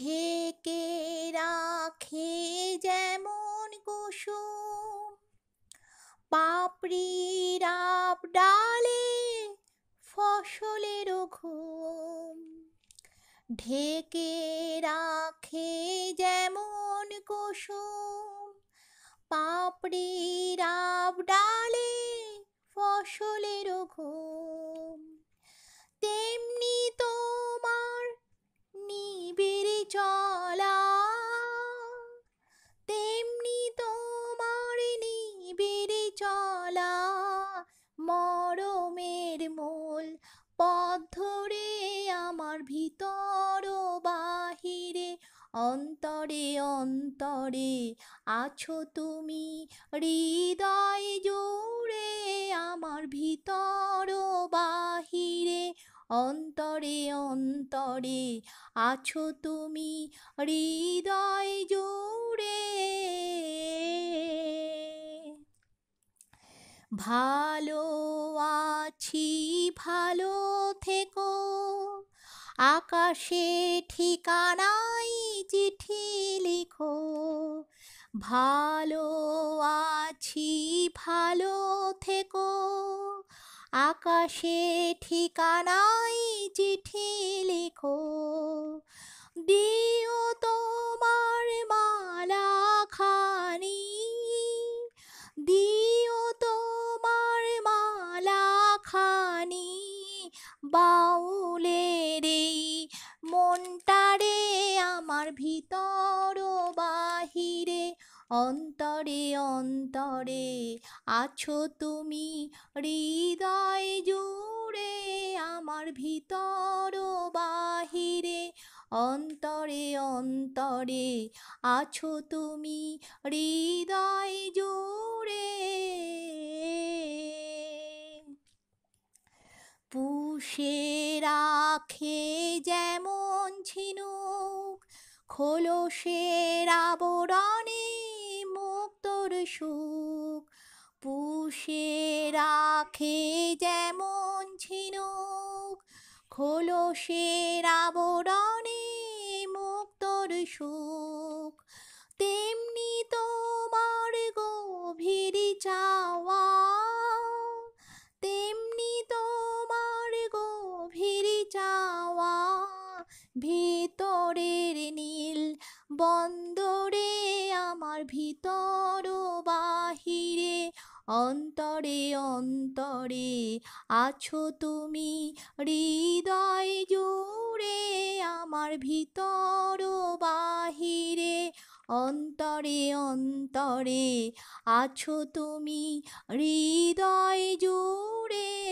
ঢেকে রাখে যেমন কুসুম পাপড়ির ডালে ফসলের ঘুম ঢেকে রাখে যেমন কুসুম পাপড়ির ডালে ফসলের ঘুম ভিতর বাহিরে অন্তরে অন্তরে আছো তুমি হৃদয় জুড়ে আমার ভিতর বাহিরে অন্তরে অন্তরে আছো তুমি হৃদয় জুড়ে ভালো আকাশে ঠিকানাই চিঠি লিখো ভালো আছি ভালো থেকো আকাশে ঠিকানাই চিঠি লিখো দিও তোমার মালা খানি দিও তোমার মালা খানি বাউলে বাহিরে অন্তরে অন্তরে আছো তুমি হৃদয় জুড়ে আমার ভিতর বাহিরে অন্তরে অন্তরে আছো তুমি হৃদয় জুড়ে পুষে রাখে যেমন ছিনু খোলসের আবরণে মুক্তর সুখ পুষে রাখে যেমন ঝিনুক খোলসের আবরণে মুক্তর সুখ তেমনি তোমার গভীর চাওয়া তেমনি তোমার গভীর চাওয়া ভি অন্তরে অন্তরে আছো তুমি হৃদয় জুড়ে আমার ভিতর বাহিরে অন্তরে অন্তরে আছো তুমি হৃদয় জুড়ে